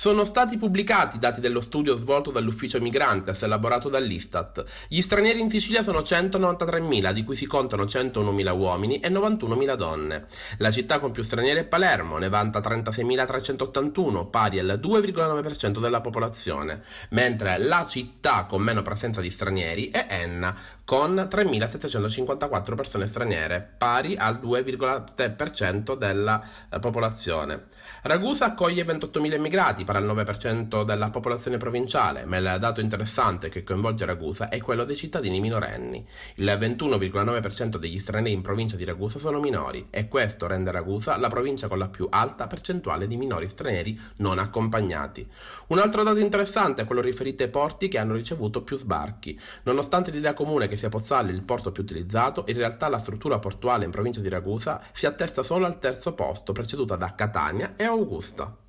Sono stati pubblicati i dati dello studio svolto dall'ufficio Migrantes elaborato dall'Istat. Gli stranieri in Sicilia sono 193.000, di cui si contano 101.000 uomini e 91.000 donne. La città con più stranieri è Palermo, ne vanta 36.381, pari al 2,9% della popolazione, mentre la città con meno presenza di stranieri è Enna, con 3.754 persone straniere, pari al 2,3% della eh, popolazione. Ragusa accoglie 28.000 immigrati, supera il 9% della popolazione provinciale, ma il dato interessante che coinvolge Ragusa è quello dei cittadini minorenni. Il 21,9% degli stranieri in provincia di Ragusa sono minori e questo rende Ragusa la provincia con la più alta percentuale di minori stranieri non accompagnati. Un altro dato interessante è quello riferito ai porti che hanno ricevuto più sbarchi. Nonostante l'idea comune che sia Pozzale il porto più utilizzato, in realtà la struttura portuale in provincia di Ragusa si attesta solo al terzo posto, preceduta da Catania e Augusta.